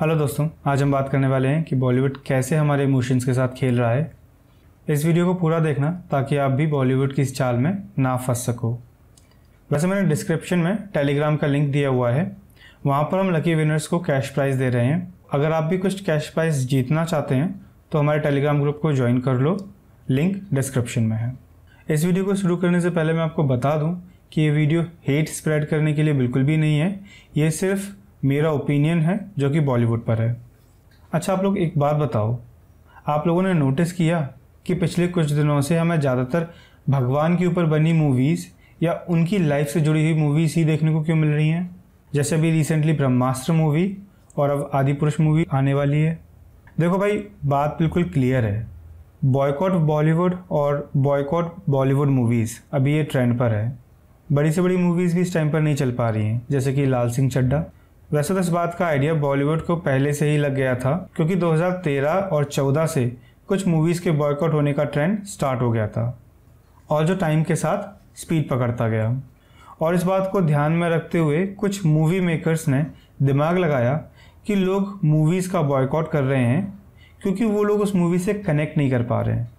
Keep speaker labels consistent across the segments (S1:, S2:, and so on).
S1: hello दोस्तों आज हम बात करने वाले हैं कि बॉलीवुड कैसे हमारे इमोशंस के साथ खेल रहा है इस वीडियो को पूरा देखना ताकि आप भी बॉलीवुड की इस चाल में ना फंस सको वैसे मैंने डिस्क्रिप्शन में टेलीग्राम का लिंक दिया हुआ है वहाँ पर हम लकी विनर्स को कैश प्राइज़ दे रहे हैं अगर आप भी कुछ कैश प्राइज़ जीतना चाहते हैं तो हमारे टेलीग्राम ग्रुप को ज्वाइन कर लो लिंक डिस्क्रिप्शन में है इस वीडियो को शुरू करने से पहले मैं आपको बता दूं कि ये वीडियो हेट स्प्रेड करने के लिए बिल्कुल भी नहीं है ये सिर्फ मेरा ओपिनियन है जो कि बॉलीवुड पर है अच्छा आप लोग एक बात बताओ आप लोगों ने नोटिस किया कि पिछले कुछ दिनों से हमें ज़्यादातर भगवान के ऊपर बनी मूवीज़ या उनकी लाइफ से जुड़ी हुई मूवीज़ ही देखने को क्यों मिल रही हैं जैसे अभी रिसेंटली ब्रह्मास्त्र मूवी और अब आदि पुरुष मूवी आने वाली है देखो भाई बात बिल्कुल क्लियर है बॉयकॉट बॉलीवुड और बॉयकॉट बॉलीवुड मूवीज़ अभी ये ट्रेंड पर है बड़ी से बड़ी मूवीज़ भी इस टाइम पर नहीं चल पा रही हैं जैसे कि लाल सिंह चड्डा वैसे तो इस बात का आइडिया बॉलीवुड को पहले से ही लग गया था क्योंकि 2013 और 14 से कुछ मूवीज़ के बॉयकॉट होने का ट्रेंड स्टार्ट हो गया था और जो टाइम के साथ स्पीड पकड़ता गया और इस बात को ध्यान में रखते हुए कुछ मूवी मेकर्स ने दिमाग लगाया कि लोग मूवीज़ का बॉयकॉट कर रहे हैं क्योंकि वो लोग उस मूवी से कनेक्ट नहीं कर पा रहे हैं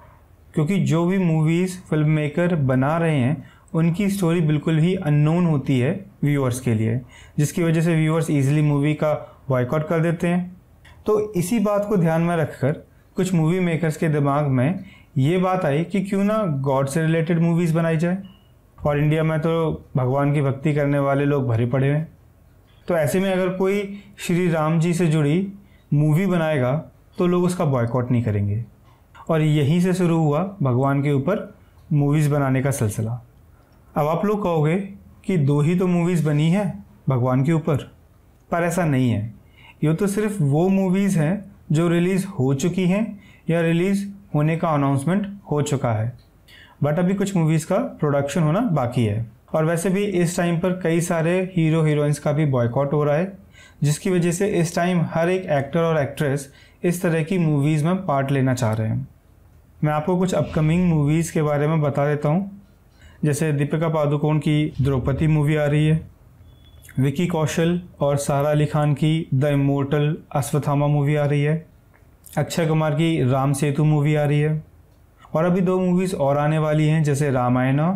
S1: क्योंकि जो भी मूवीज़ फिल्म मेकर बना रहे हैं उनकी स्टोरी बिल्कुल ही अननोन होती है व्यूअर्स के लिए जिसकी वजह से व्यूअर्स ईजिली मूवी का बॉयकॉट कर देते हैं तो इसी बात को ध्यान में रखकर कुछ मूवी मेकर्स के दिमाग में ये बात आई कि क्यों ना गॉड से रिलेटेड मूवीज़ बनाई जाए और इंडिया में तो भगवान की भक्ति करने वाले लोग भरे पड़े हैं तो ऐसे में अगर कोई श्री राम जी से जुड़ी मूवी बनाएगा तो लोग उसका बॉयकॉट नहीं करेंगे और यहीं से शुरू हुआ भगवान के ऊपर मूवीज़ बनाने का सिलसिला अब आप लोग कहोगे कि दो ही तो मूवीज़ बनी है भगवान के ऊपर पर ऐसा नहीं है ये तो सिर्फ वो मूवीज़ हैं जो रिलीज़ हो चुकी हैं या रिलीज़ होने का अनाउंसमेंट हो चुका है बट अभी कुछ मूवीज़ का प्रोडक्शन होना बाकी है और वैसे भी इस टाइम पर कई सारे हीरो हीरोइंस का भी बॉयकॉट हो रहा है जिसकी वजह से इस टाइम हर एक एक्टर और एक्ट्रेस इस तरह की मूवीज़ में पार्ट लेना चाह रहे हैं मैं आपको कुछ अपकमिंग मूवीज़ के बारे में बता देता हूँ जैसे दीपिका पादुकोण की द्रौपदी मूवी आ रही है विकी कौशल और सारा अली खान की द इमोर्टल अश्वथामा मूवी आ रही है अक्षय कुमार की राम सेतु मूवी आ रही है और अभी दो मूवीज़ और आने वाली हैं जैसे रामायणा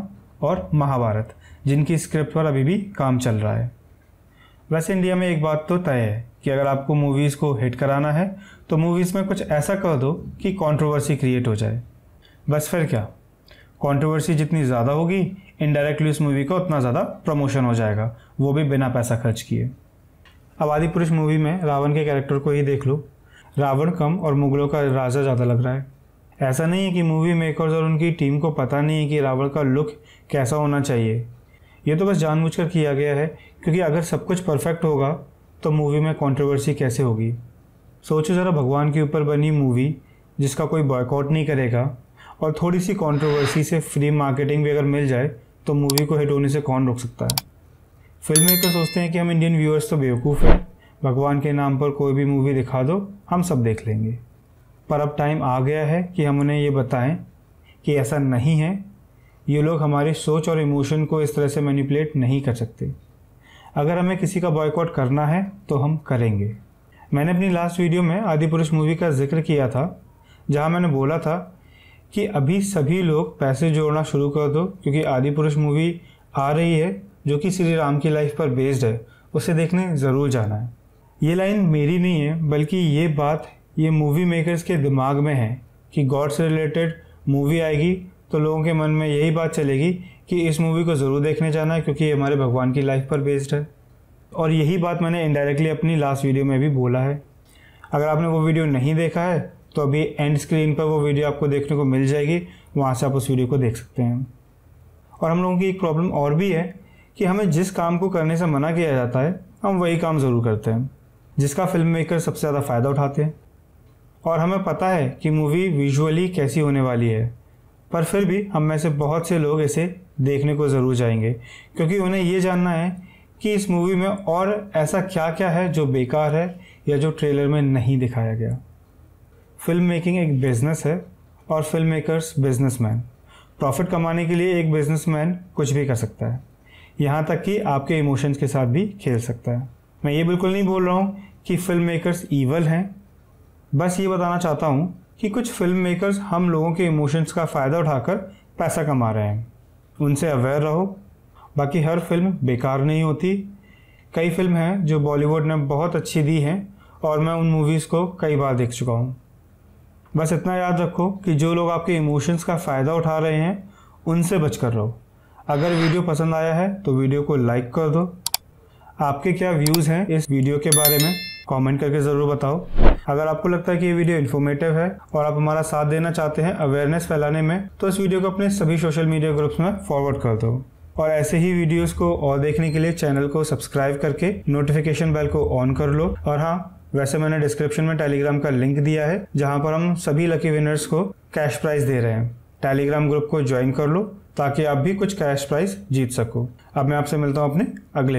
S1: और महाभारत जिनकी स्क्रिप्ट पर अभी भी काम चल रहा है वैसे इंडिया में एक बात तो तय है कि अगर आपको मूवीज़ को हिट कराना है तो मूवीज़ में कुछ ऐसा कह दो कि कंट्रोवर्सी क्रिएट हो जाए बस फिर क्या कंट्रोवर्सी जितनी ज़्यादा होगी इनडायरेक्टली उस मूवी का उतना ज़्यादा प्रमोशन हो जाएगा वो भी बिना पैसा खर्च किए आदि पुरुष मूवी में रावण के कैरेक्टर को ही देख लो रावण कम और मुगलों का राजा ज़्यादा लग रहा है ऐसा नहीं है कि मूवी मेकर्स और उनकी टीम को पता नहीं है कि रावण का लुक कैसा होना चाहिए ये तो बस जानबूझकर किया गया है क्योंकि अगर सब कुछ परफेक्ट होगा तो मूवी में कंट्रोवर्सी कैसे होगी सोचो ज़रा भगवान के ऊपर बनी मूवी जिसका कोई बॉयकॉट नहीं करेगा और थोड़ी सी कंट्रोवर्सी से फ्री मार्केटिंग भी अगर मिल जाए तो मूवी को हिट होने से कौन रोक सकता है फिल्म मेकर तो सोचते हैं कि हम इंडियन व्यूअर्स तो बेवकूफ़ हैं भगवान के नाम पर कोई भी मूवी दिखा दो हम सब देख लेंगे पर अब टाइम आ गया है कि हम उन्हें ये बताएं कि ऐसा नहीं है ये लोग हमारी सोच और इमोशन को इस तरह से मैनिपुलेट नहीं कर सकते अगर हमें किसी का बॉयकॉट करना है तो हम करेंगे मैंने अपनी लास्ट वीडियो में आदि पुरुष मूवी का जिक्र किया था जहाँ मैंने बोला था कि अभी सभी लोग पैसे जोड़ना शुरू कर दो क्योंकि आदि पुरुष मूवी आ रही है जो कि श्री राम की लाइफ पर बेस्ड है उसे देखने ज़रूर जाना है ये लाइन मेरी नहीं है बल्कि ये बात ये मूवी मेकर्स के दिमाग में है कि गॉड से रिलेटेड मूवी आएगी तो लोगों के मन में यही बात चलेगी कि इस मूवी को ज़रूर देखने जाना है क्योंकि ये हमारे भगवान की लाइफ पर बेस्ड है और यही बात मैंने इनडायरेक्टली अपनी लास्ट वीडियो में भी बोला है अगर आपने वो वीडियो नहीं देखा है तो अभी एंड स्क्रीन पर वो वीडियो आपको देखने को मिल जाएगी वहाँ से आप उस वीडियो को देख सकते हैं और हम लोगों की एक प्रॉब्लम और भी है कि हमें जिस काम को करने से मना किया जाता है हम वही काम ज़रूर करते हैं जिसका फिल्म मेकर सबसे ज़्यादा फ़ायदा उठाते हैं और हमें पता है कि मूवी विजुअली कैसी होने वाली है पर फिर भी हम में से बहुत से लोग इसे देखने को ज़रूर जाएंगे क्योंकि उन्हें ये जानना है कि इस मूवी में और ऐसा क्या क्या है जो बेकार है या जो ट्रेलर में नहीं दिखाया गया फिल्म मेकिंग एक बिज़नेस है और फिल्म मेकर्स बिजनेसमैन प्रॉफिट कमाने के लिए एक बिजनेसमैन कुछ भी कर सकता है यहाँ तक कि आपके इमोशंस के साथ भी खेल सकता है मैं ये बिल्कुल नहीं बोल रहा हूँ कि फिल्म मेकर्स ईवल हैं बस ये बताना चाहता हूँ कि कुछ फिल्म मेकर्स हम लोगों के इमोशंस का फ़ायदा उठाकर पैसा कमा रहे हैं उनसे अवेयर रहो बाकी हर फिल्म बेकार नहीं होती कई फिल्म हैं जो बॉलीवुड ने बहुत अच्छी दी हैं और मैं उन मूवीज़ को कई बार देख चुका हूँ बस इतना याद रखो कि जो लोग आपके इमोशंस का फ़ायदा उठा रहे हैं उनसे बच कर रहो अगर वीडियो पसंद आया है तो वीडियो को लाइक कर दो आपके क्या व्यूज़ हैं इस वीडियो के बारे में कमेंट करके ज़रूर बताओ अगर आपको लगता है कि ये वीडियो इन्फॉर्मेटिव है और आप हमारा साथ देना चाहते हैं अवेयरनेस फैलाने में तो इस वीडियो को अपने सभी सोशल मीडिया ग्रुप्स में फॉरवर्ड कर दो और ऐसे ही वीडियोस को और देखने के लिए चैनल को सब्सक्राइब करके नोटिफिकेशन बेल को ऑन कर लो और हाँ वैसे मैंने डिस्क्रिप्शन में टेलीग्राम का लिंक दिया है जहाँ पर हम सभी लकी विनर्स को कैश प्राइज दे रहे हैं टेलीग्राम ग्रुप को ज्वाइन कर लो ताकि आप भी कुछ कैश प्राइज जीत सको अब मैं आपसे मिलता हूँ अपने अगले